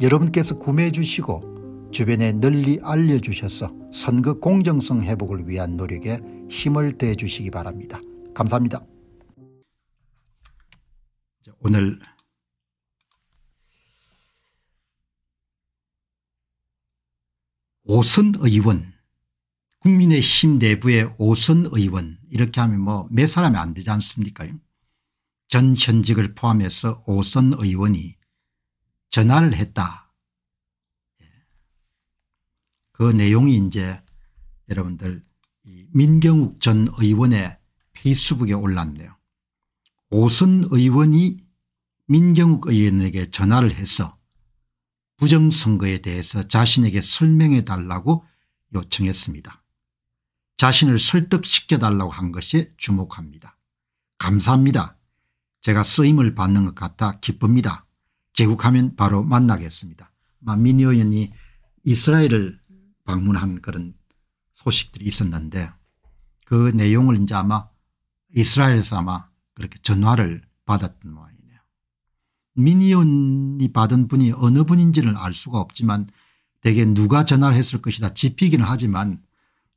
여러분께서 구매해 주시고 주변에 널리 알려주셔서 선거 공정성 회복을 위한 노력에 힘을 대해 주시기 바랍니다. 감사합니다. 오늘 오선 의원 국민의힘 내부의 오선 의원 이렇게 하면 뭐몇 사람이 안 되지 않습니까 전 현직을 포함해서 오선 의원이 전화를 했다. 예. 그 내용이 이제 여러분들 민경욱 전 의원의 페이스북에 올랐네요. 오선 의원이 민경욱 의원에게 전화를 해서 부정선거에 대해서 자신에게 설명해 달라고 요청했습니다. 자신을 설득시켜 달라고 한것이 주목합니다. 감사합니다. 제가 쓰임을 받는 것 같아 기쁩니다. 개국하면 바로 만나겠습니다. 만민 의원이 이스라엘을 방문한 그런 소식들이 있었는데 그 내용을 이제 아마 이스라엘에서 아마 그렇게 전화를 받았던 모양이네요. 민의원이 받은 분이 어느 분인지는 알 수가 없지만 대개 누가 전화를 했을 것이다 짚히기는 하지만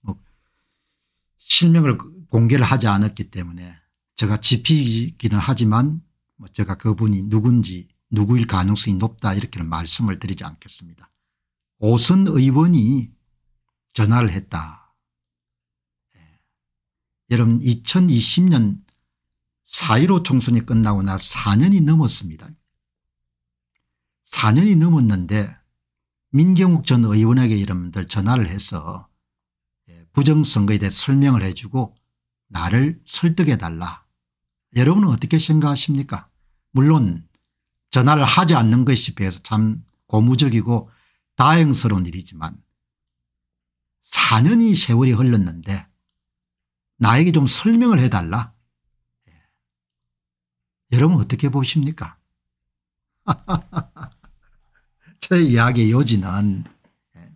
뭐 실명을 공개를 하지 않았기 때문에 제가 짚히기는 하지만 뭐 제가 그분이 누군지 누구일 가능성이 높다 이렇게는 말씀을 드리지 않겠습니다. 오선 의원이 전화를 했다. 예. 여러분 2020년 4.15 총선이 끝나고 나 4년이 넘었습니다. 4년이 넘었는데 민경욱 전 의원에게 여러분들 전화를 해서 예, 부정선거에 대해 설명을 해주고 나를 설득해달라. 여러분은 어떻게 생각하십니까? 물론 전화를 하지 않는 것이 비해서 참 고무적이고 다행스러운 일이지만 4년이 세월이 흘렀는데 나에게 좀 설명을 해달라. 예. 여러분 어떻게 보십니까? 제 이야기의 요지는 예.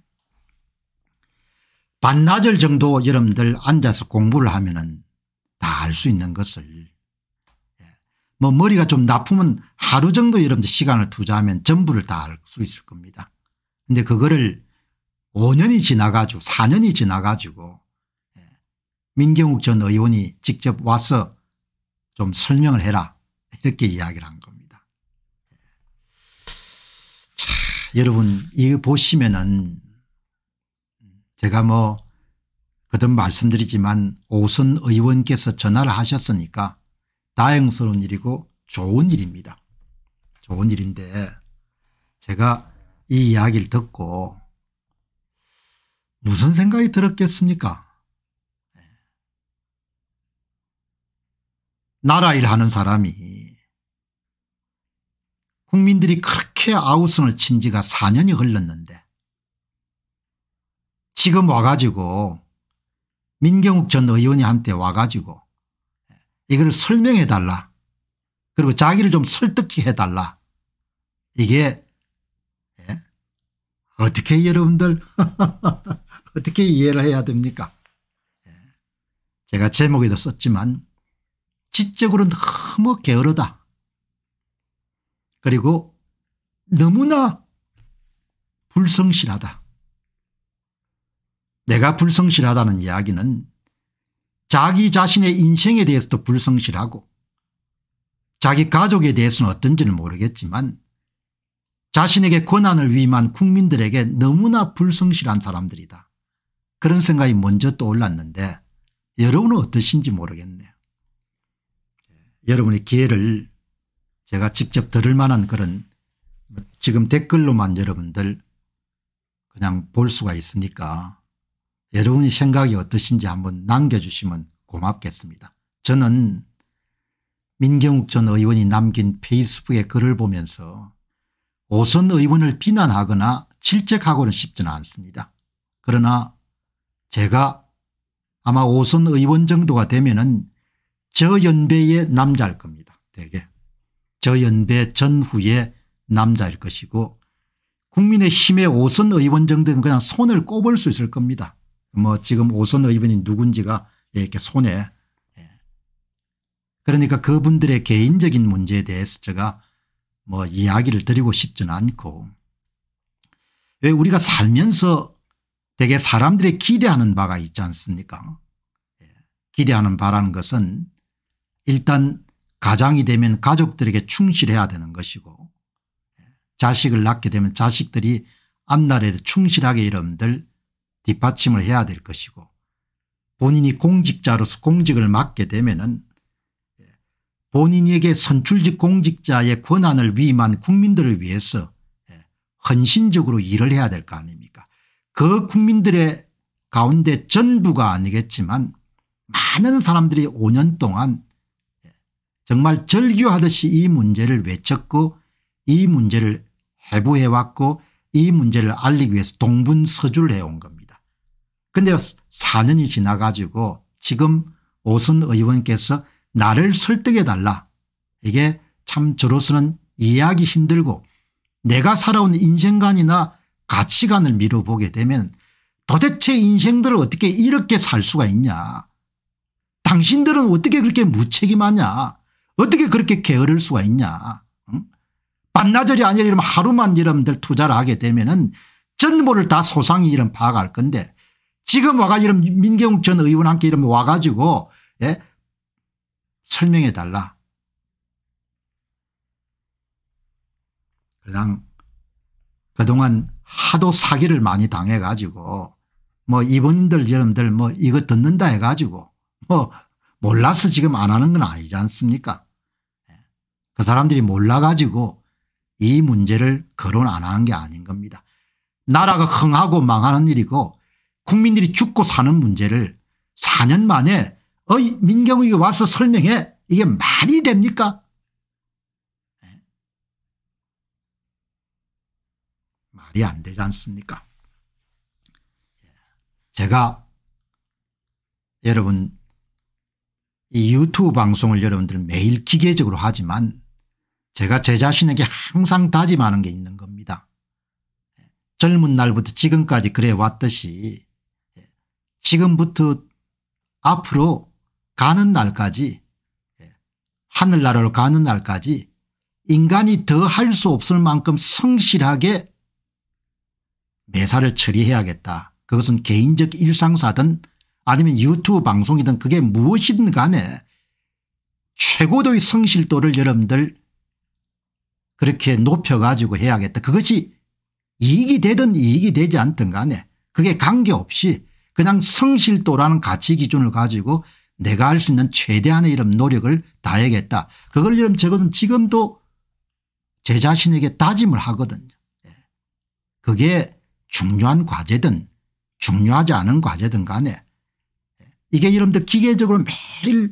반나절 정도 여러분들 앉아서 공부를 하면 은다 알 수 있는 것을 뭐 머리가 좀 나쁘면 하루 정도 여러분들 시간을 투자하면 전부를 다 알 수 있을 겁니다. 근데 그거를 5년이 지나가지고 4년이 지나가지고 예, 민경욱 전 의원이 직접 와서 좀 설명을 해라 이렇게 이야기를 한 겁니다. 예. 자 여러분 이거 보시면은 제가 뭐 그든 말씀드리지만 오선 의원께서 전화를 하셨으니까 다행스러운 일이고 좋은 일입니다. 좋은 일인데 제가 이 이야기를 듣고 무슨 생각이 들었겠습니까? 네. 나라 일하는 사람이 국민들이 그렇게 아우성을 친 지가 4년이 흘렀는데 지금 와가지고 민경욱 전 의원이 한테 와가지고 이걸 설명해 달라. 그리고 자기를 좀 설득해 달라. 이게 예? 어떻게 여러분들 어떻게 이해를 해야 됩니까 예. 제가 제목에도 썼지만 지적으로 너무 게으르다. 그리고 너무나 불성실하다. 내가 불성실하다는 이야기는 자기 자신의 인생에 대해서도 불성실하고 자기 가족에 대해서는 어떤지는 모르겠지만 자신에게 권한을 위임한 국민들에게 너무나 불성실한 사람들이다. 그런 생각이 먼저 떠올랐는데 여러분은 어떠신지 모르겠네요. 예, 여러분의 기회를 제가 직접 들을 만한 그런 지금 댓글로만 여러분들 그냥 볼 수가 있으니까 여러분의 생각이 어떠신지 한번 남겨주시면 고맙겠습니다. 저는 민경욱 전 의원이 남긴 페이스북의 글을 보면서 오선 의원을 비난하거나 질책하고는 쉽지는 않습니다. 그러나 제가 아마 오선 의원 정도가 되면은 저 연배의 남자일 겁니다. 되게 저 연배 전후의 남자일 것이고 국민의힘의 오선 의원 정도는 그냥 손을 꼽을 수 있을 겁니다. 뭐 지금 오선 의원이 누군지가 예, 이렇게 손에 예. 그러니까 그분들의 개인적인 문제에 대해서 제가 뭐 이야기를 드리고 싶지는 않고 왜 우리가 살면서 되게 사람들의 기대하는 바가 있지 않습니까 예. 기대하는 바라는 것은 일단 가장이 되면 가족들에게 충실해야 되는 것이고 자식을 낳게 되면 자식들이 앞날에 충실하게 여러분들 뒷받침을 해야 될 것이고 본인이 공직자로서 공직을 맡게 되면은 본인에게 선출직 공직자의 권한을 위임한 국민들을 위해서 예, 헌신적으로 일을 해야 될 거 아닙니까 그 국민들의 가운데 전부가 아니겠지만 많은 사람들이 5년 동안 예, 정말 절규하듯이 이 문제를 외쳤고 이 문제를 해부해왔고 이 문제를 알리기 위해서 동분서주를 해온 겁니다. 근데 4년이 지나가지고 지금 오순 의원께서 나를 설득해 달라 이게 참 저로서는 이해하기 힘들고 내가 살아온 인생관이나 가치관을 미뤄보게 되면 도대체 인생들을 어떻게 이렇게 살 수가 있냐 당신들은 어떻게 그렇게 무책임하냐 어떻게 그렇게 게으를 수가 있냐 응? 반나절이 아니라 이러면 하루만 이러들 투자를 하게 되면 은 전부를 다 소상히 이런 파악할 건데 지금 와가지고 민경욱 전 의원 함께 이러면 와가지고 예? 설명해 달라. 그냥 그동안 하도 사기를 많이 당해가지고 뭐이분들 여러분들 뭐 이거 뭐 듣는다 해가지고 뭐 몰라서 지금 안 하는 건 아니지 않습니까 예. 그 사람들이 몰라가지고 이 문제를 거론 안 하는 게 아닌 겁니다. 나라가 흥하고 망하는 일이고 국민들이 죽고 사는 문제를 4년 만에 어이 민경욱이 와서 설명해 이게 말이 됩니까 예? 말이 안 되지 않습니까 예. 제가 여러분 이 유튜브 방송을 여러분들 매일 기계적으로 하지만 제가 제 자신에게 항상 다짐하는 게 있는 겁니다. 예. 젊은 날부터 지금까지 그래 왔듯이 지금부터 앞으로 가는 날까지 예, 하늘나라로 가는 날까지 인간이 더 할 수 없을 만큼 성실하게 매사를 처리해야겠다. 그것은 개인적 일상사든 아니면 유튜브 방송이든 그게 무엇이든 간에 최고도의 성실도를 여러분들 그렇게 높여가지고 해야겠다. 그것이 이익이 되든 이익이 되지 않든 간에 그게 관계없이 그냥 성실도라는 가치 기준을 가지고 내가 할 수 있는 최대한의 이런 노력을 다해야겠다. 그걸 이름 적어둔 지금도 제 자신에게 다짐을 하거든요. 예. 그게 중요한 과제든 중요하지 않은 과제든 간에 예. 이게 이름들 기계적으로 매일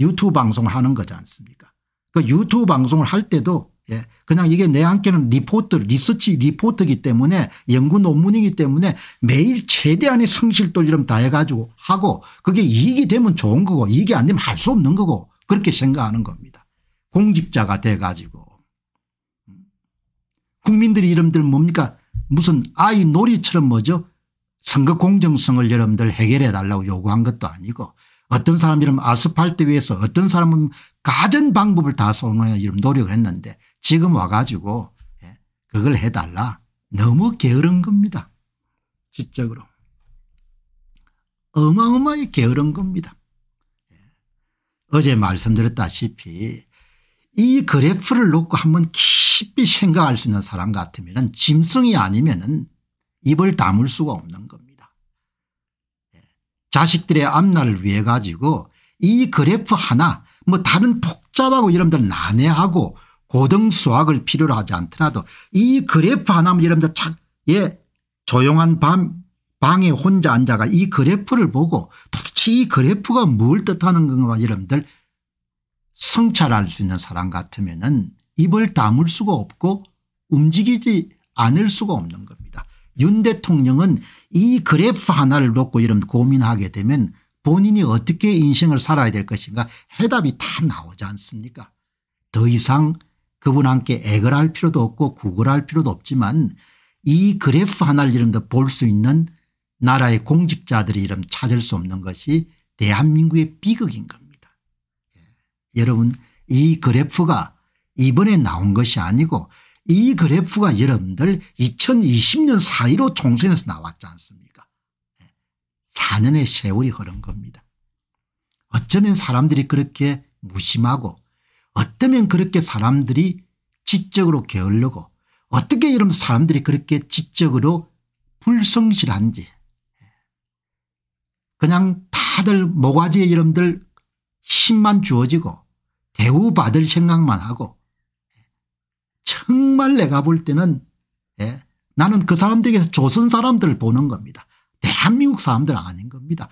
유튜브 방송을 하는 거지 않습니까 그 유튜브 방송을 할 때도 예. 그냥 이게 내한께는 리포트, 리서치 리포트이기 때문에 연구 논문이기 때문에 매일 최대한의 성실도 를름다 해가지고 하고 그게 이익이 되면 좋은 거고 이익이 안 되면 할 수 없는 거고 그렇게 생각하는 겁니다. 공직자가 돼가지고. 국민들의 이름들 뭡니까 무슨 아이 놀이처럼 뭐죠 선거 공정성을 여러분들 해결해 달라고 요구한 것도 아니고 어떤 사람 이름 아스팔트 위에서 어떤 사람은 가전 방법을 다 써놓는 이런 노력을 했는데 지금 와가지고 예, 그걸 해달라. 너무 게으른 겁니다. 지적으로. 어마어마하게 으른 겁니다. 예. 어제 말씀드렸다시피 이 그래프를 놓고 한번 깊이 생각할 수 있는 사람 같으면 짐승이 아니면 입을 다물 수가 없는 겁니다. 예. 자식들의 앞날을 위해 가지고 이 그래프 하나 뭐 다른 복잡하고 여러들 난해하고 고등 수학을 필요로 하지 않더라도 이 그래프 하나만 여러분들 착예 조용한 밤 방에 혼자 앉아가 이 그래프를 보고 도대체 이 그래프가 뭘 뜻하는 건가 여러분들 성찰할 수 있는 사람 같으면은 입을 다물 수가 없고 움직이지 않을 수가 없는 겁니다. 윤 대통령은 이 그래프 하나를 놓고 이런 고민하게 되면 본인이 어떻게 인생을 살아야 될 것인가 해답이 다 나오지 않습니까 더 이상 그분 함께 애걸할 필요도 없고 구걸할 필요도 없지만 이 그래프 하나를 이름도 볼 수 있는 나라의 공직자들의 이름 찾을 수 없는 것이 대한민국의 비극인 겁니다. 예. 여러분 이 그래프가 이번에 나온 것이 아니고 이 그래프가 여러분들 2020년 사이로 총선에서 나왔지 않습니까 4년의 예. 세월이 흐른 겁니다. 어쩌면 사람들이 그렇게 무심하고 어쩌면 그렇게 사람들이 지적으로 게을르고 어떻게 이런 사람들이 그렇게 지적으로 불성실한지 그냥 다들 모가지의 이름들 힘만 주어지고 대우받을 생각만 하고 정말 내가 볼 때는 예, 나는 그 사람들에게서 조선 사람들을 보는 겁니다. 대한민국 사람들 아닌 겁니다.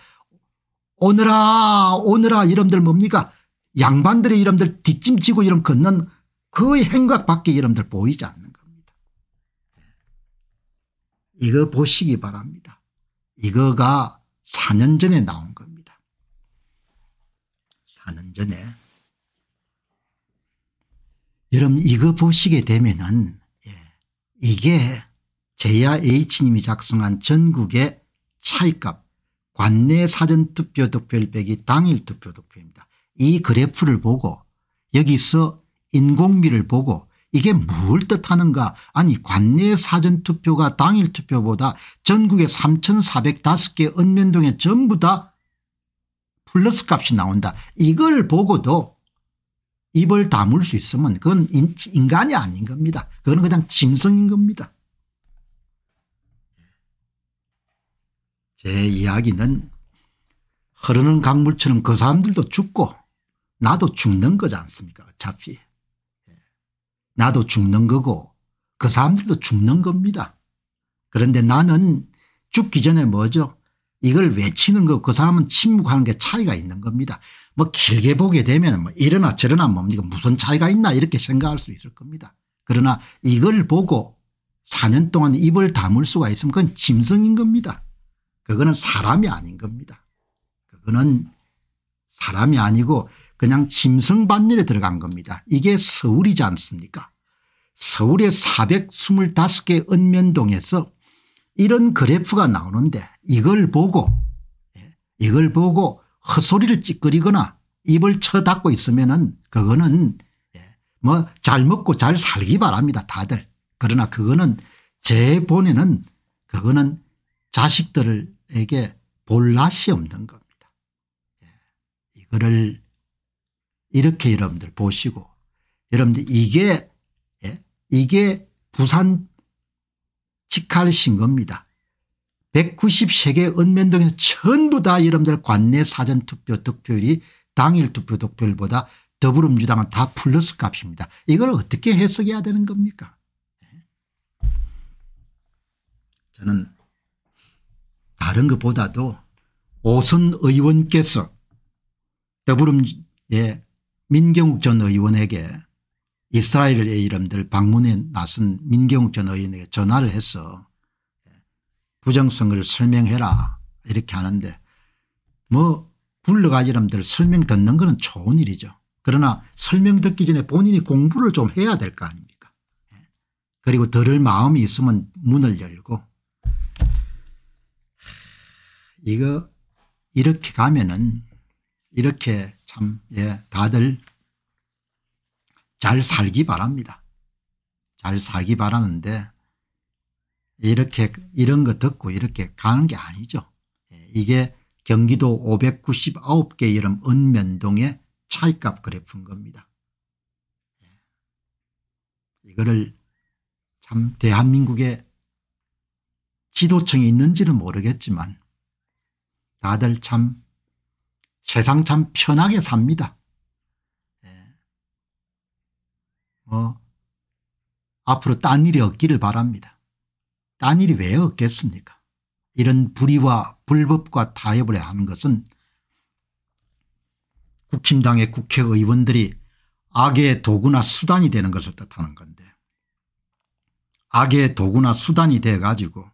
오늘아 오늘아 이름들 뭡니까 양반들의 이름들 뒷짐지고 이름 걷는 그 행각밖에 이름들 보이지 않는 겁니다. 이거 보시기 바랍니다. 이거가 4년 전에 나온 겁니다. 4년 전에. 여러분 이거 보시게 되면은 예, 이게 제야 H님이 작성한 전국의 차이값 관내 사전투표 득표율 빼기 당일 투표 득표입니다. 이 그래프를 보고 여기서 인공미를 보고 이게 뭘 뜻하는가 아니 관내 사전투표가 당일 투표보다 전국의 3405개 읍면동에 전부 다 플러스 값이 나온다 이걸 보고도 입을 다물 수 있으면 그건 인간이 아닌 겁니다. 그건 그냥 짐승인 겁니다. 제 이야기는 흐르는 강물처럼 그 사람들도 죽고 나도 죽는 거지 않습니까 어차피. 예. 나도 죽는 거고 그 사람들도 죽는 겁니다. 그런데 나는 죽기 전에 뭐죠 이걸 외치는 거그 사람은 침묵하는 게 차이가 있는 겁니다. 뭐 길게 보게 되면 뭐 이러나 저러나 뭡니까 무슨 차이가 있나 이렇게 생각할 수 있을 겁니다. 그러나 이걸 보고 4년 동안 입을 다물 수가 있으면 그건 짐승인 겁니다. 그거는 사람이 아닌 겁니다. 그거는 사람이 아니고 그냥 짐승반열에 들어간 겁니다. 이게 서울이지 않습니까 서울의 425개 읍면동에서 이런 그래프가 나오는데 이걸 보고 예, 이걸 보고 헛소리를 찌끄리거나 입을 쳐닫고 있으면 은 그거는 예, 뭐잘 먹고 잘 살기 바랍니다 다들. 그러나 그거는 제 본에는 그거는 자식들에게 볼낯이 없는 겁니다. 예, 이거를 이렇게 여러분들 보시고 여러분들 이게 예? 이게 부산 직할신 겁니다. 193개 읍면동에서 전부 다 여러분들 관내 사전투표 득표율이 당일 투표 득표율보다 더불어민주당은 다 플러스 값입니다. 이걸 어떻게 해석해야 되는 겁니까 예? 저는 다른 것보다도 오선 의원께서 더불어민 주당의 예, 민경욱 전 의원에게 이스라엘의 이름들 방문에 나선 민경욱 전 의원에게 전화를 해서 부정성을 설명해라 이렇게 하는데 뭐 굴러가 이름들 설명 듣는 것은 좋은 일이죠. 그러나 설명 듣기 전에 본인이 공부를 좀 해야 될 거 아닙니까 예. 그리고 들을 마음이 있으면 문을 열고 이거 이렇게 가면은 이렇게 참, 예, 다들 잘 살기 바랍니다. 잘 살기 바라는데 이렇게, 이런 거 듣고 이렇게 가는 게 아니죠. 예, 이게 경기도 599개 이름 은면동의 차이값 그래프인 겁니다. 예, 이거를 참 대한민국의 지도층이 있는지는 모르겠지만 다들 참 세상 참 편하게 삽니다. 예. 뭐 앞으로 딴 일이 없기를 바랍니다. 딴 일이 왜 없겠습니까? 이런 불의와 불법과 타협을 하는 것은 국힘당의 국회의원들이 악의 도구나 수단이 되는 것을 뜻하는 건데 악의 도구나 수단이 돼 가지고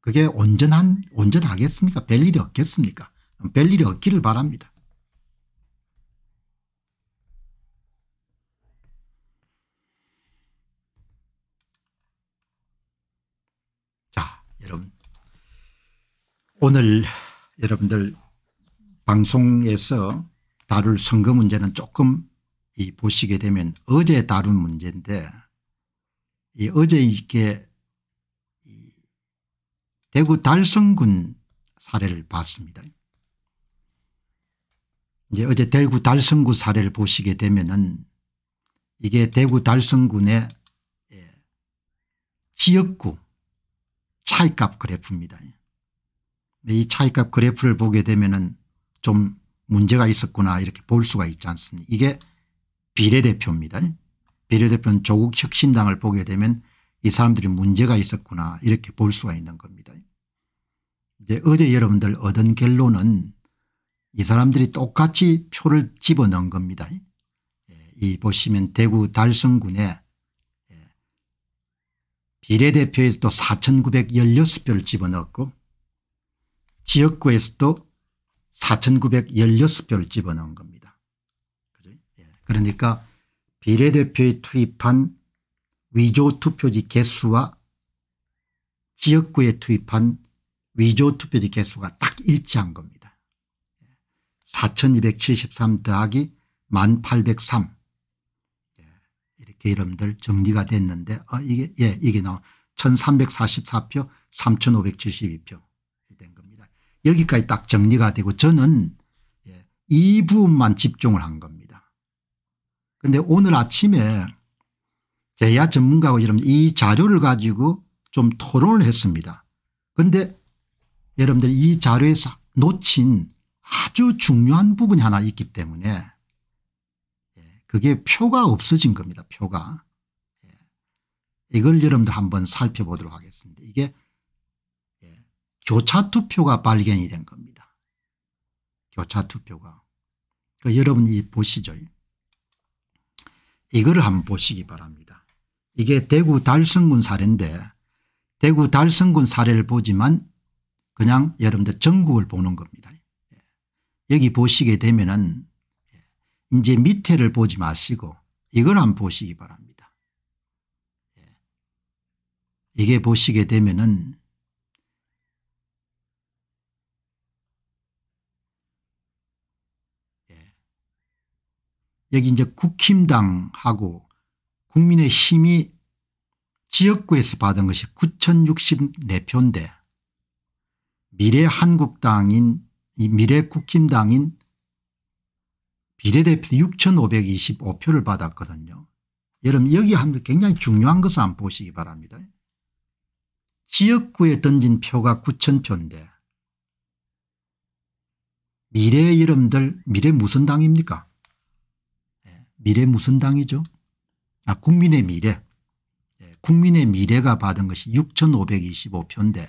그게 온전한, 온전하겠습니까? 별 일이 없겠습니까? 별 일이 없기를 바랍니다. 자, 여러분. 오늘 여러분들 방송에서 다룰 선거 문제는 조금 이 보시게 되면 어제 다룬 문제인데 이 어제 이게 대구 달성군 사례를 봤습니다. 이제 어제 대구 달성구 사례를 보시게 되면은 이게 대구 달성군의 예, 지역구 차이값 그래프입니다. 이 차이값 그래프를 보게 되면은 좀 문제가 있었구나 이렇게 볼 수가 있지 않습니까 이게 비례대표입니다. 비례대표는 조국혁신당을 보게 되면 이 사람들이 문제가 있었구나 이렇게 볼 수가 있는 겁니다. 이제 어제 여러분들 얻은 결론은 이 사람들이 똑같이 표를 집어넣은 겁니다. 예, 이 보시면 대구 달성군에 예, 비례대표에서도 4916표를 집어넣었고 지역구에서도 4916표를 집어넣은 겁니다. 예, 그러니까 비례대표에 투입한 위조 투표지 개수와 지역구에 투입한 위조 투표지 개수가 딱 일치한 겁니다. 4273 더하기 1803 예, 이렇게 이름들 정리가 됐는데 어, 이게 예 이게 나온 1344표 3572표 된 겁니다. 여기까지 딱 정리가 되고 저는 예, 이 부분만 집중을 한 겁니다. 근데 오늘 아침에 대야 전문가하고 여러분 이 자료를 가지고 좀 토론을 했습니다. 그런데 여러분들 이 자료에서 놓친 아주 중요한 부분이 하나 있기 때문에 예, 그게 표가 없어진 겁니다. 표가. 예, 이걸 여러분들 한번 살펴보도록 하겠습니다. 이게 예, 교차 투표가 발견이 된 겁니다. 교차 투표가. 그러니까 여러분이 보시죠. 이거를 한번 보시기 바랍니다. 이게 대구 달성군 사례인데 대구 달성군 사례를 보지만 그냥 여러분들 전국을 보는 겁니다. 예. 여기 보시게 되면은 예, 이제 밑에를 보지 마시고 이걸 안 보시기 바랍니다. 예. 이게 보시게 되면은 여기 이제 국힘당하고 국민의 힘이 지역구에서 받은 것이 9,064표인데 미래 한국당인 이 미래 국힘당인 비례대표 6,525표를 받았거든요. 여러분 여기 한 굉장히 중요한 것을 안 보시기 바랍니다. 지역구에 던진 표가 9,000표인데 미래 여러분들 미래 무슨 당입니까? 예, 미래 무슨 당이죠? 아, 국민의 미래 예, 국민의 미래가 받은 것이 6525표인데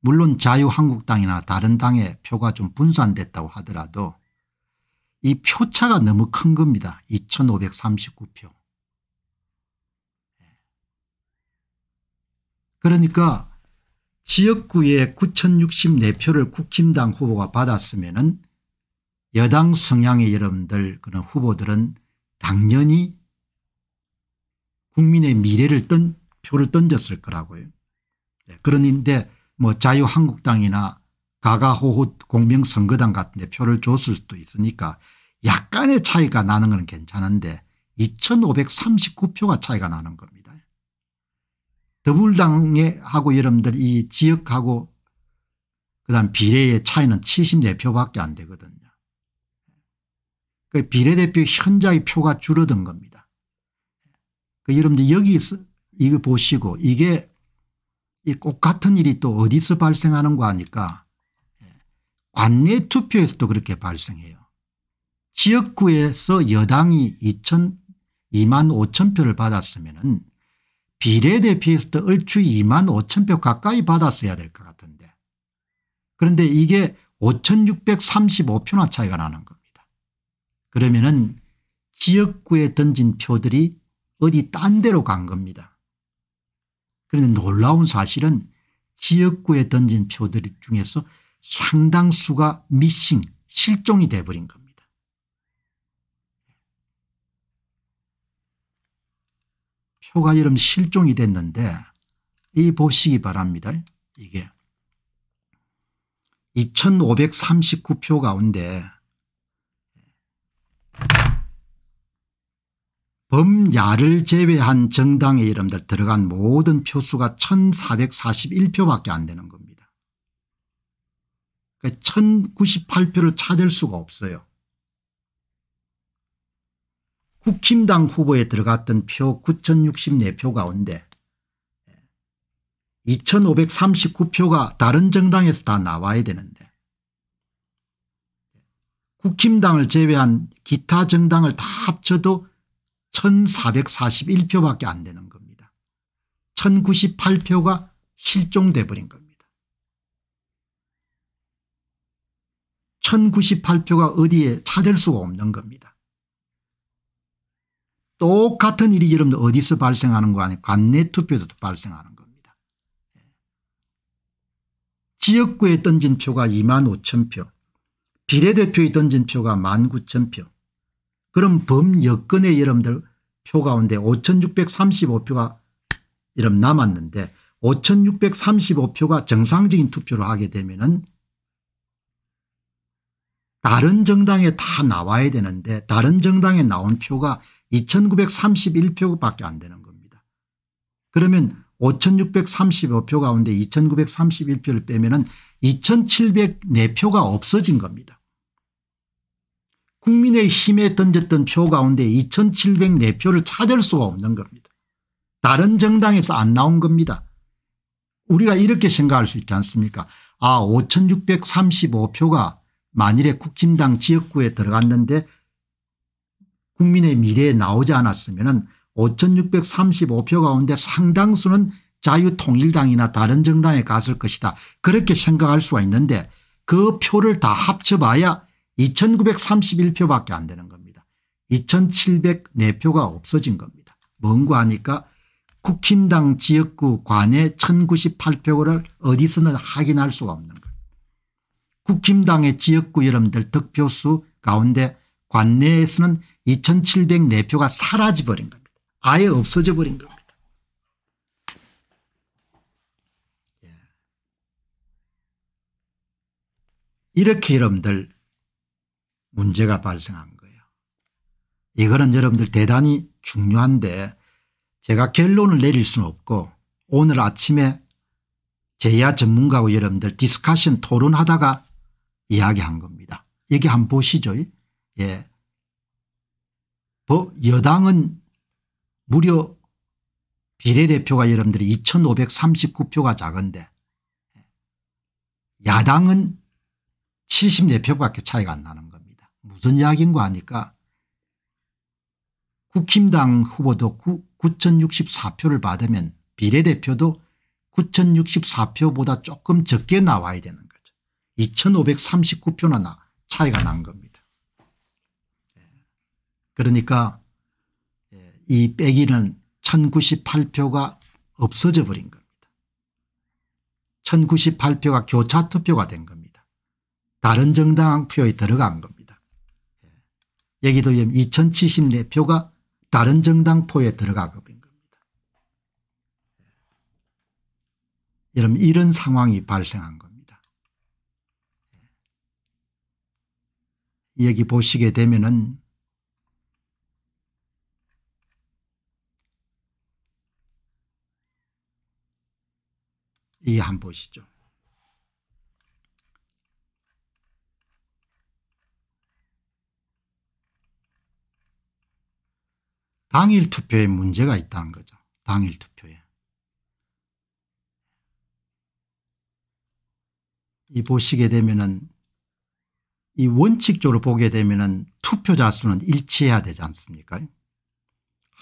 물론 자유한국당이나 다른 당의 표가 좀 분산됐다고 하더라도 이 표차가 너무 큰 겁니다. 2539표. 예. 그러니까 지역구에 9064표를 국힘당 후보가 받았으면 여당 성향의 여러분들 그런 후보들은 당연히 국민의 미래를 던 표를 던졌을 거라고요. 예, 그런데 뭐 자유한국당이나 가가호호 공명선거당 같은 데 표를 줬을 수도 있으니까 약간의 차이가 나는 건 괜찮은데 2539표가 차이가 나는 겁니다. 더불당에 하고 여러분들 이 지역하고 그다음 비례의 차이는 74표밖에 안 되거든요. 그 비례대표 현저히 표가 줄어든 겁니다. 그 여러분들 여기 이거 보시고 이게 이꼭 같은 일이 또 어디서 발생하는거아니까 예, 관내 투표에서도 그렇게 발생해요. 지역구에서 여당이 2천 2만 5천 표를 받았으면은 비례대표에서도 얼추 2만 5천 표 가까이 받았어야 될 것 같은데 그런데 이게 5635표나 차이가 나는 겁니다. 그러면은 지역구에 던진 표들이 어디 딴 데로 간 겁니다. 그런데 놀라운 사실은 지역구에 던진 표들 중에서 상당수가 미싱 실종이 돼버린 겁니다. 표가 여러분 실종이 됐는데 이 보시기 바랍니다. 이게 2539표 가운데 범야를 제외한 정당의 이름들 들어간 모든 표수가 1441표밖에 안 되는 겁니다. 1098표를 그 찾을 수가 없어요. 국힘당 후보에 들어갔던 표 9064표 가운데 2539표가 다른 정당에서 다 나와야 되는데 국힘당을 제외한 기타 정당을 다 합쳐도 1441표밖에 안 되는 겁니다. 1098표가 실종돼 버린 겁니다. 1098표가 어디에 찾을 수가 없는 겁니다. 똑같은 일이 여러분 어디서 발생하는 거 아니에요. 관내 투표에서 발생하는 겁니다. 지역구에 던진 표가 2만 5천 표, 비례대표에 던진 표가 1만 9천 표, 그럼 범여권의 여러분들 표 가운데 5635표가 이름 남았는데 5635표가 정상적인 투표를 하게 되면 은 다른 정당에 다 나와야 되는데 다른 정당에 나온 표가 2931표밖에 안 되는 겁니다. 그러면 5635표 가운데 2931표를 빼면 은 2704표가 없어진 겁니다. 국민의힘에 던졌던 표 가운데 2704표를 찾을 수가 없는 겁니다. 다른 정당에서 안 나온 겁니다. 우리가 이렇게 생각할 수 있지 않습니까 아 5635표가 만일에 국힘당 지역구에 들어갔는데 국민의 미래에 나오지 않았으면 5635표 가운데 상당수는 자유통일당이나 다른 정당에 갔을 것이다. 그렇게 생각할 수가 있는데 그 표를 다 합쳐봐야 2931표밖에 안 되는 겁니다. 2704표가 없어진 겁니다. 뭔고 하니까 국힘당 지역구 관의 1098표를 어디서는 확인할 수가 없는 거예요. 국힘당의 지역구 여러분들 득표수 가운데 관내에서는 2704표가 사라져버린 겁니다. 아예 없어져 버린 겁니다. 예. 이렇게 여러분들 문제가 발생한 거예요. 이거는 여러분들 대단히 중요한데 제가 결론을 내릴 수는 없고 오늘 아침에 제야 전문가하고 여러분들 디스카션 토론하다가 이야기한 겁니다. 여기 한번 보시죠. 예. 여당은 무려 비례대표가 여러분들 2539표가 작은데 야당은 74표밖에 차이가 안 나는 거예요. 무슨 이야기인 거하니까 국힘당 후보도 9,064표를 받으면 비례대표도 9,064표보다 조금 적게 나와야 되는 거죠. 2,539표나 나, 차이가 난 겁니다. 예. 그러니까 예, 이 빼기는 1,098표가 없어져 버린 겁니다. 1,098표가 교차투표가 된 겁니다. 다른 정당 표에 들어간 겁니다. 여기도 2074표가 다른 정당포에 들어가고 있는 겁니다. 예. 여러분 이런 상황이 발생한 겁니다. 여기 예. 보시게 되면은 이한 보시죠. 당일 투표에 문제가 있다는 거죠. 당일 투표에. 이 보시게 되면은 이 원칙적으로 보게 되면은 투표자 수는 일치해야 되지 않습니까?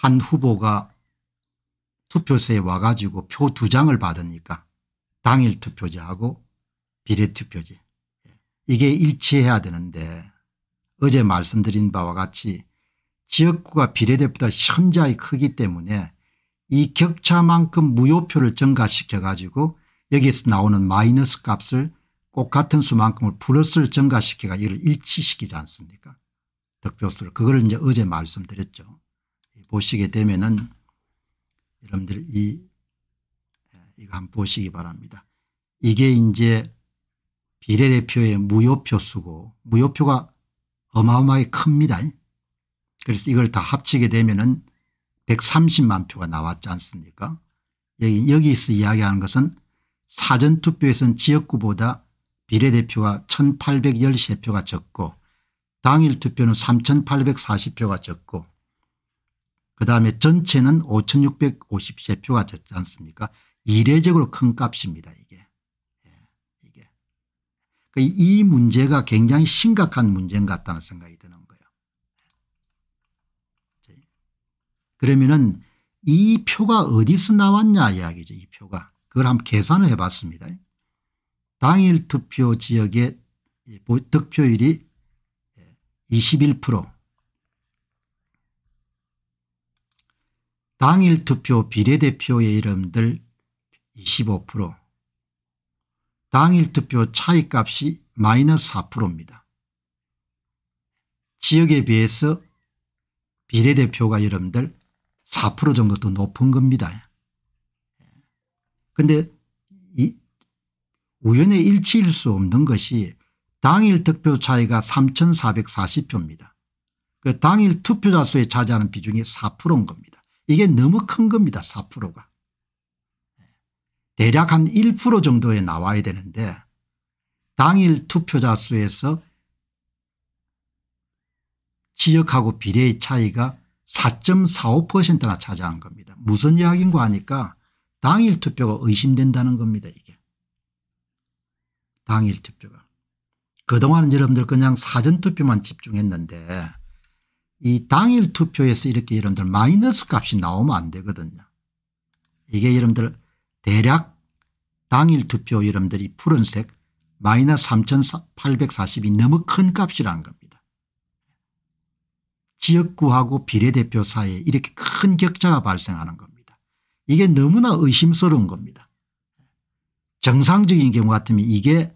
한 후보가 투표소에 와가지고 표 두 장을 받으니까 당일 투표제하고 비례투표제 이게 일치해야 되는데 어제 말씀드린 바와 같이 지역구가 비례대표보다 현저히 크기 때문에 이 격차만큼 무효표를 증가시켜 가지고 여기에서 나오는 마이너스 값을 꼭 같은 수만큼을 플러스를 증가시켜가 이를 일치시키지 않습니까 득표수를 그걸 이제 어제 말씀드렸죠. 보시게 되면은 여러분들 이 예, 이거 한번 보시기 바랍니다. 이게 이제 비례대표의 무효표 수고 무효표가 어마어마하게 큽니다. 그래서 이걸 다 합치게 되면은 130만 표가 나왔지 않습니까 여기, 여기서 이야기하는 것은 사전투표에서는 지역구보다 비례대표가 1813표가 적고 당일 투표는 3840표가 적고 그다음에 전체는 5653표가 적지 않습니까 이례적으로 큰 값입니다 이게. 예, 이게. 그 이 문제가 굉장히 심각한 문제인 것 같다는 생각이 듭니다. 그러면은 이 표가 어디서 나왔냐 이야기죠. 이 표가. 그걸 한번 계산을 해봤습니다. 당일 투표 지역의 득표율이 21% 당일 투표 비례대표의 이름들 25% 당일 투표 차이값이 마이너스 4%입니다. 지역에 비해서 비례대표가 여러분들 4% 정도 더 높은 겁니다. 그런데 우연의 일치일 수 없는 것이 당일 득표 차이가 3440표입니다. 그 당일 투표자 수에 차지하는 비중이 4%인 겁니다. 이게 너무 큰 겁니다. 4%가. 대략 한 1% 정도에 나와야 되는데 당일 투표자 수에서 지역하고 비례의 차이가 4.45%나 차지한 겁니다. 무슨 이야기인가 하니까 당일 투표가 의심된다는 겁니다 이게. 당일 투표가. 그동안은 여러분들 그냥 사전투표만 집중했는데 이 당일 투표에서 이렇게 여러분들 마이너스 값이 나오면 안 되거든요. 이게 여러분들 대략 당일 투표 여러분들이 푸른색 마이너스 3 8 4 0 너무 큰 값이란 겁니다. 지역구하고 비례대표 사이에 이렇게 큰 격차가 발생하는 겁니다. 이게 너무나 의심스러운 겁니다. 정상적인 경우 같으면 이게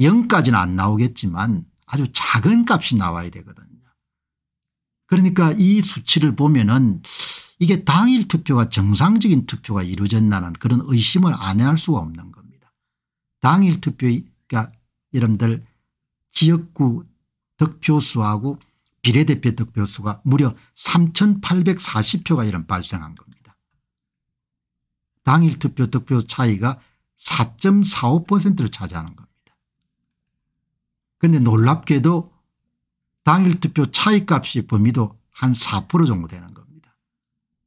0까지는 안 나오겠지만 아주 작은 값이 나와야 되거든요. 그러니까 이 수치를 보면 은 이게 당일 투표가 정상적인 투표가 이루어졌나는 그런 의심을 안할 수가 없는 겁니다. 당일 투표가 그러니까 여러분들 지역구 득표수하고 비례대표 득표수가 무려 3840표가 이런 발생한 겁니다. 당일 투표 득표 차이가 4.45%를 차지하는 겁니다. 그런데 놀랍게도 당일 투표 차이값이 범위도 한 4% 정도 되는 겁니다.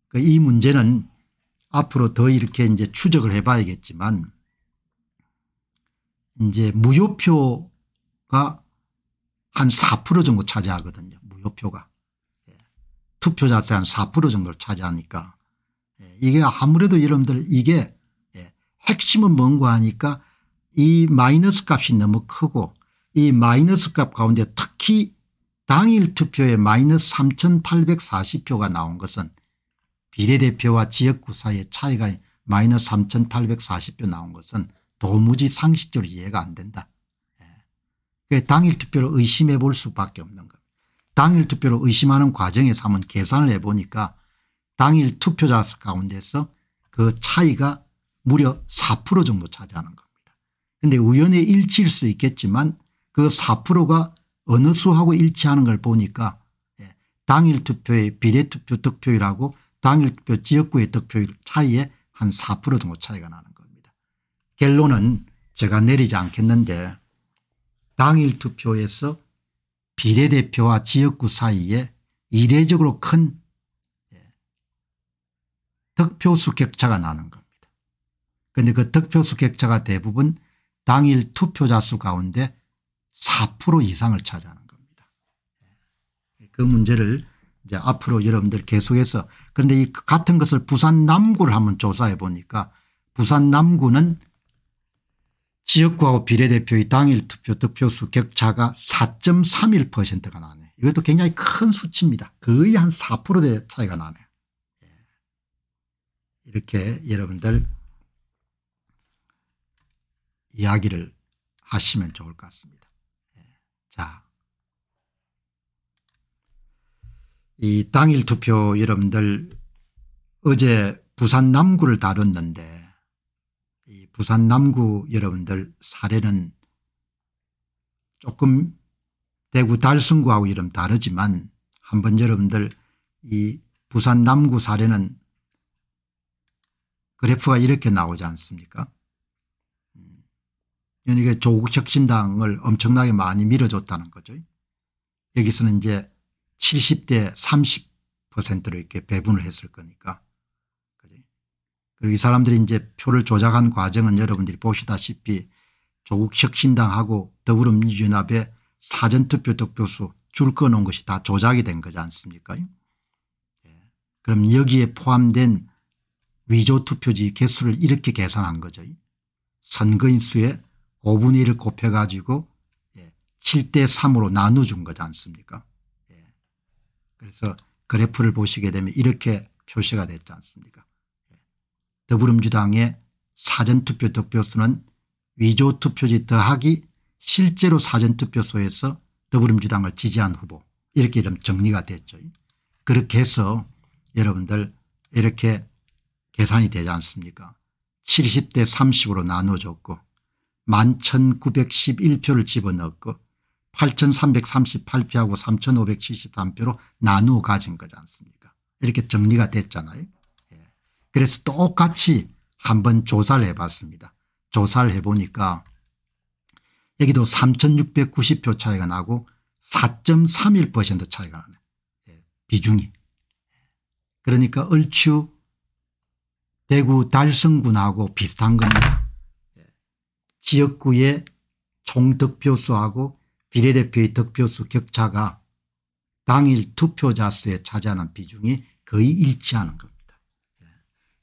그러니까 이 문제는 앞으로 더 이렇게 이제 추적을 해봐야겠지만 이제 무효표가 한 4% 정도 차지하거든요. 투표가 예. 투표자한테 한 4% 정도를 차지하니까 예. 이게 아무래도 여러분들 이게 예, 핵심은 뭔가 하니까 이 마이너스 값이 너무 크고 이 마이너스 값 가운데 특히 당일 투표에 마이너스 3840표가 나온 것은 비례대표와 지역구 사이의 차이가 마이너스 3840표 나온 것은 도무지 상식적으로 이해가 안 된다. 당일 투표를 의심해 볼 수밖에 없는 거예 당일 투표를 의심하는 과정에서 한번 계산을 해보니까 당일 투표자 가운데서 그 차이가 무려 4% 정도 차지하는 겁니다. 그런데 우연의 일치일 수 있겠지만 그 4%가 어느 수하고 일치하는 걸 보니까 예, 당일 투표의 비례투표 득표율하고 당일 투표 지역구의 득표율 차이에 한 4% 정도 차이가 나는 겁니다. 결론은 제가 내리지 않겠는데 당일 투표에서 비례대표와 지역구 사이에 이례적으로 큰 예, 득표수 격차가 나는 겁니다. 그런데 그 득표수 격차가 대부분 당일 투표자 수 가운데 4% 이상을 차지하는 겁니다. 예, 그 문제를 이제 앞으로 여러분들 계속해서 그런데 이 같은 것을 부산 남구를 한번 조사해 보니까 부산 남구는 지역구하고 비례대표의 당일 투표 득표수 격차가 4.31%가 나네. 이것도 굉장히 큰 수치입니다. 거의 한 4%대 차이가 나네. 예. 이렇게 여러분들 이야기를 하시면 좋을 것 같습니다. 예. 자, 이 당일 투표 여러분들 어제 부산 남구를 다뤘는데 이 부산 남구 여러분들 사례는 조금 대구 달성구하고 이름 다르지만 한번 여러분들 이 부산 남구 사례는 그래프가 이렇게 나오지 않습니까 그러 음. 조국 혁신당을 엄청나게 많이 밀어줬다는 거죠. 여기서는 이제 70대 30%로 이렇게 배분을 했을 거니까 그리고 이 사람들이 이제 표를 조작한 과정은 여러분들이 보시다시피 조국 혁신당하고 더불어민주연합의 사전투표 득표수 줄 꺼놓은 것이 다 조작이 된 거지 않습니까 예. 그럼 여기에 포함된 위조투표지 개수를 이렇게 계산한 거죠. 선거인 수의 5분의 1을 곱해가지고 7대 예, 3으로 나눠준 거지 않습니까 예. 그래서 그래프를 보시게 되면 이렇게 표시가 됐지 않습니까 더불어민주당의 사전투표 득표수는 위조투표지 더하기 실제로 사전투표소에서 더불어민주당을 지지한 후보 이렇게 이름 정리가 됐죠. 그렇게 해서 여러분들 이렇게 계산이 되지 않습니까 70대 30으로 나눠줬고 11,911표를 집어넣고 8,338표하고 3,573표로 나누어 가진 거지 않습니까 이렇게 정리가 됐잖아요. 그래서 똑같이 한번 조사를 해봤습니다. 조사를 해보니까 여기도 3690표 차이가 나고 4.31% 차이가 나네 예, 비중이. 그러니까 얼추 대구 달성군하고 비슷한 겁니다. 예, 지역구의 총 득표수하고 비례대표의 득표수 격차가 당일 투표자 수에 차지하는 비중이 거의 일치하는 겁니다.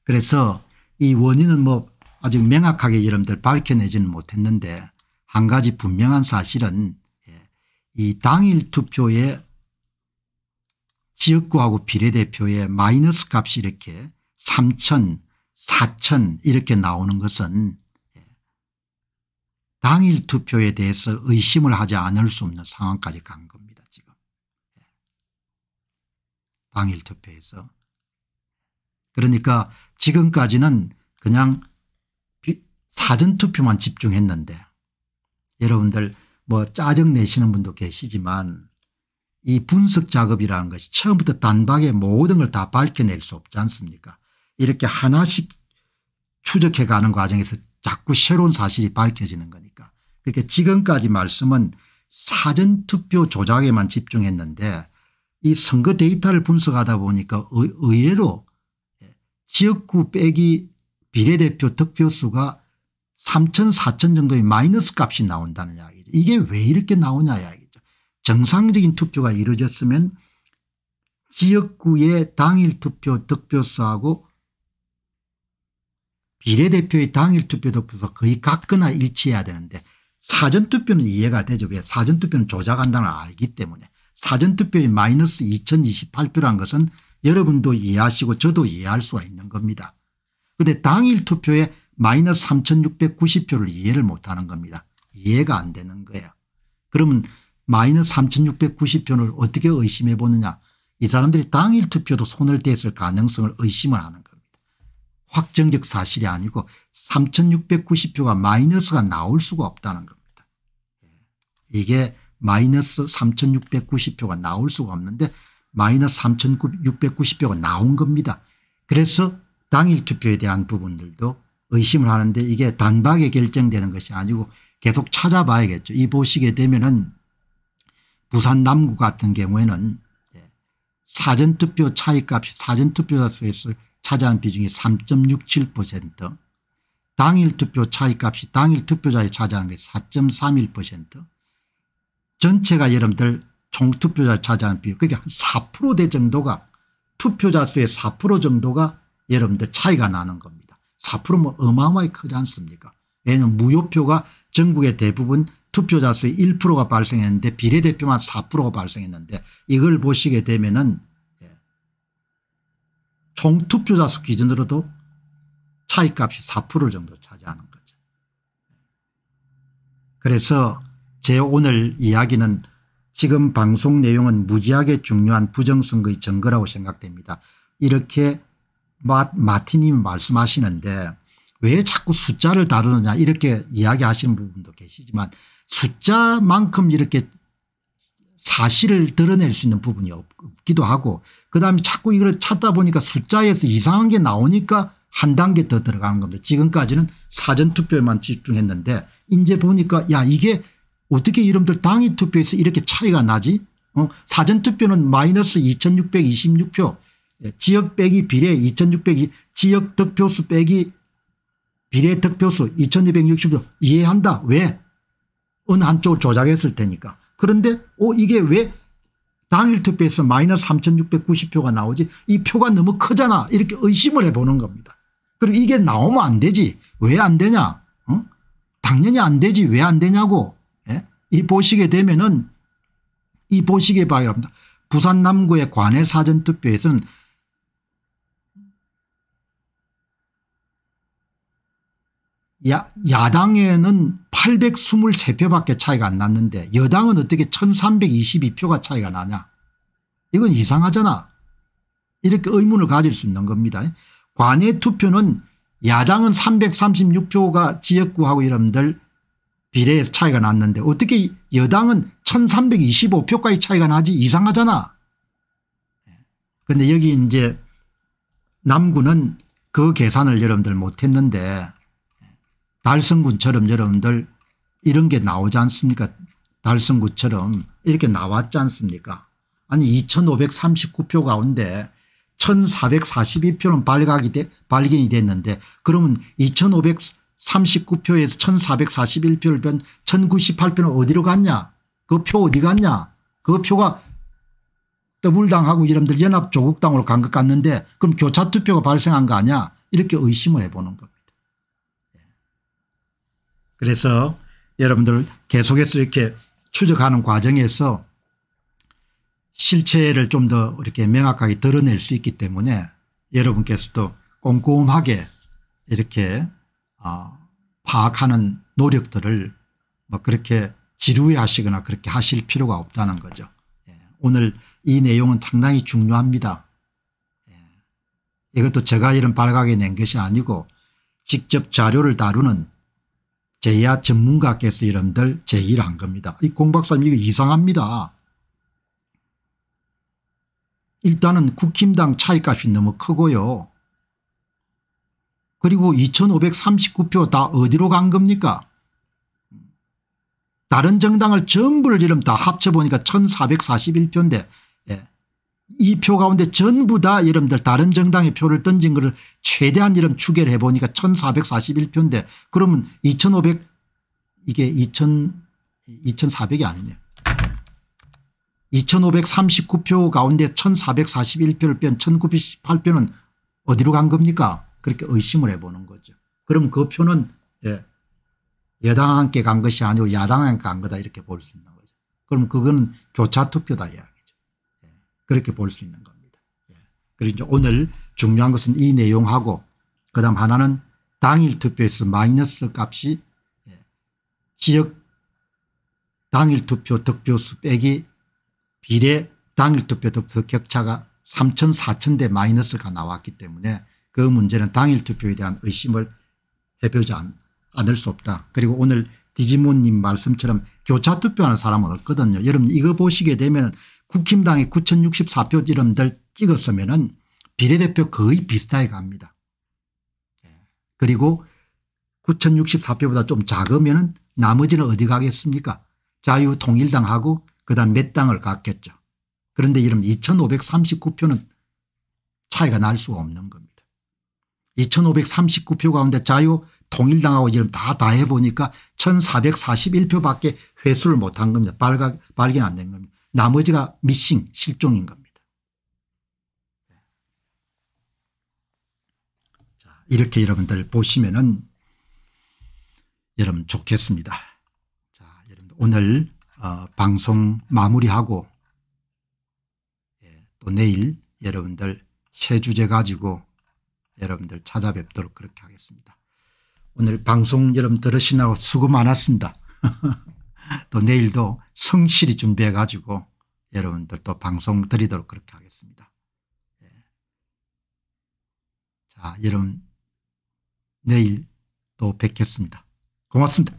그래서 이 원인은 뭐 아직 명확하게 여러분들 밝혀내지는 못했는데 한 가지 분명한 사실은 예, 이 당일 투표에 지역구하고 비례대표에 마이너스 값이 이렇게 3천 4천 이렇게 나오는 것은 예, 당일 투표에 대해서 의심을 하지 않을 수 없는 상황까지 간 겁니다 지금. 예. 당일 투표에서 그러니까 지금까지는 그냥 사전투표만 집중했는데 여러분들 뭐 짜증 내시는 분도 계시지만 이 분석 작업이라는 것이 처음부터 단박에 모든 걸 다 밝혀낼 수 없지 않습니까 이렇게 하나씩 추적해 가는 과정에서 자꾸 새로운 사실이 밝혀지는 거니까 그러니까 지금까지 말씀은 사전투표 조작에만 집중했는데 이 선거 데이터를 분석하다 보니까 의외로 지역구 빼기 비례대표 득표수가 3천 4천 정도의 마이너스 값이 나온다는 이야기죠. 이게 왜 이렇게 나오냐 이야기죠. 정상적인 투표가 이루어졌으면 지역구의 당일 투표 득표수하고 비례대표의 당일 투표 득표수 거의 같거나 일치해야 되는데 사전투표는 이해가 되죠. 왜 사전투표는 조작한다는 걸 알기 때문에 사전투표의 마이너스 2028표란 것은 여러분도 이해하시고 저도 이해할 수가 있는 겁니다. 그런데 당일 투표에 마이너스 3690표를 이해를 못하는 겁니다. 이해가 안 되는 거예요. 그러면 마이너스 3690표를 어떻게 의심해 보느냐 이 사람들이 당일 투표도 손을 댔을 가능성을 의심을 하는 겁니다. 확정적 사실이 아니고 3690표가 마이너스가 나올 수가 없다는 겁니다. 이게 마이너스 3690표가 나올 수가 없는데 마이너스 3690표가 나온 겁니다. 그래서 당일 투표에 대한 부분들도 의심을 하는데 이게 단박에 결정되는 것이 아니고 계속 찾아봐야겠죠. 이 보시게 되면 은 부산 남구 같은 경우에는 예, 사전투표 차이값이 사전투표 수에서 차지하는 비중이 3.67% 당일 투표 차이값이 당일 투표자에 차지하는 게 4.31% 전체가 여러분들 총투표자 차지하는 비율 그게 한 4%대 정도가 투표자 수의 4% 정도가 여러분들 차이가 나는 겁니다. 4 뭐어마어마하게 크지 않습니까 왜냐하면 무효표가 전국의 대부분 투표자 수의 1%가 발생했는데 비례대표만 4%가 발생했는데 이걸 보시게 되면 은 예, 총투표자 수 기준으로도 차이값이 4% 정도 차지하는 거죠. 그래서 제 오늘 이야기는 지금 방송 내용은 무지하게 중요한 부정선거의 증거라고 생각됩니다. 이렇게 마, 마티님이 말씀하시는데 왜 자꾸 숫자를 다루느냐 이렇게 이야기하시는 부분도 계시지만 숫자만큼 이렇게 사실을 드러낼 수 있는 부분이 없기도 하고 그다음에 자꾸 이걸 찾다 보니까 숫자에서 이상한 게 나오니까 한 단계 더 들어가는 겁니다. 지금까지는 사전투표에만 집중했는데 이제 보니까 야 이게 어떻게 이름들 당일 투표에서 이렇게 차이가 나지 어? 사전투표는 마이너스 2626표 예, 지역 빼기 비례 2600 지역 득표수 빼기 비례 득표수 2260표 이해한다 왜 어느 한쪽을 조작했을 테니까 그런데 어 이게 왜 당일 투표에서 마이너스 3690표가 나오지 이 표가 너무 크잖아 이렇게 의심을 해보는 겁니다. 그리고 이게 나오면 안 되지 왜 안 되냐 어? 당연히 안 되지 왜 안 되냐고 이 보시게 되면은 이 보시기 바랍니다. 부산 남구의 관할 사전투표에서는 야, 야당에는 823표밖에 차이가 안 났는데 여당은 어떻게 1322표가 차이가 나냐 이건 이상하잖아 이렇게 의문을 가질 수 있는 겁니다. 관외 투표는 야당은 336표가 지역구하고 여러분들 비례에서 차이가 났는데 어떻게 여당은 1325표까지 차이가 나지 이상하잖아. 그런데 여기 이제 남구는 그 계산을 여러분들 못했는데 달성군처럼 여러분들 이런 게 나오지 않습니까 달성구처럼 이렇게 나왔지 않습니까 아니 2539표 가운데 1442표는 발각이 돼, 발견이 됐는데 그러면 2500 39표에서 1441표를 뺀 1098표는 어디로 갔냐 그 표 어디 갔냐 그 표가 더불당하고 이름들 연합 조국당으로 간 것 같는데 그럼 교차투표가 발생한 거 아니야 이렇게 의심을 해보는 겁니다. 예. 그래서 여러분들 계속해서 이렇게 추적하는 과정에서 실체를 좀 더 이렇게 명확하게 드러낼 수 있기 때문에 여러분께서도 꼼꼼하게 이렇게 어, 파악하는 노력들을 뭐 그렇게 지루해하시거나 그렇게 하실 필요가 없다는 거죠. 예, 오늘 이 내용은 상당히 중요합니다. 예, 이것도 제가 이런 발각에 낸 것이 아니고 직접 자료를 다루는 제야 전문가께서 이런들 제의를 한 겁니다. 이 공박사님 이거 이상합니다. 일단은 국힘당 차이값이 너무 크고요. 그리고 2539표 다 어디로 간 겁니까 다른 정당을 전부를 지름 다 합쳐보니까 1441표인데 예. 이표 가운데 전부 다 여러분들 다른 정당의 표를 던진 것을 최대한 이름 추계를 해보니까 1441표인데 그러면 2500 이게 2000 2400이 아니네요. 2539표 예. 가운데 1441표를 뺀 1918표는 어디로 간 겁니까 그렇게 의심을 해보는 거죠. 그럼 그 표는 예, 여당과 함간 것이 아니고 야당과 함간 거다 이렇게 볼 수 있는 거죠. 그럼 그건 교차투표다 이야기죠. 예, 그렇게 볼 수 있는 겁니다. 예. 그리고 오늘 중요한 것은 이 내용하고 그다음 하나는 당일 투표에서 마이너스 값이 예, 지역 당일 투표 득표수 빼기 비례 당일 투표 득표 격차가 3천 4천 대 마이너스가 나왔기 때문에 그 문제는 당일 투표에 대한 의심을 해보지 않, 을수 없다. 그리고 오늘 디지몬님 말씀처럼 교차 투표하는 사람은 없거든요. 여러분 이거 보시게 되면 국힘당이 9,064표 이름들 찍었으면 은 비례대표 거의 비슷하게 갑니다. 예. 그리고 9,064표보다 좀 작으면 은 나머지는 어디 가겠습니까 자유통일당하고 그다음 몇 당을 갔겠죠. 그런데 이런 2,539표는 차이가 날 수가 없는 겁니다. 2539표 가운데 자유 통일당하고 이름 다 다 해 보니까 1441표밖에 회수를 못한 겁니다. 발각, 발견 안된 겁니다. 나머지가 미싱 실종인 겁니다. 자, 이렇게 여러분들 보시면은 여러분 좋겠습니다. 자, 여러분들 오늘 어, 방송 마무리하고 예, 또 내일 여러분들 새 주제 가지고 여러분들 찾아뵙도록 그렇게 하겠습니다. 오늘 방송 여러분 들으시나고 수고 많았습니다. 또 내일도 성실히 준비해 가지고 여러분들 또 방송 드리도록 그렇게 하겠습니다. 예. 자 여러분 내일 또 뵙겠습니다. 고맙습니다.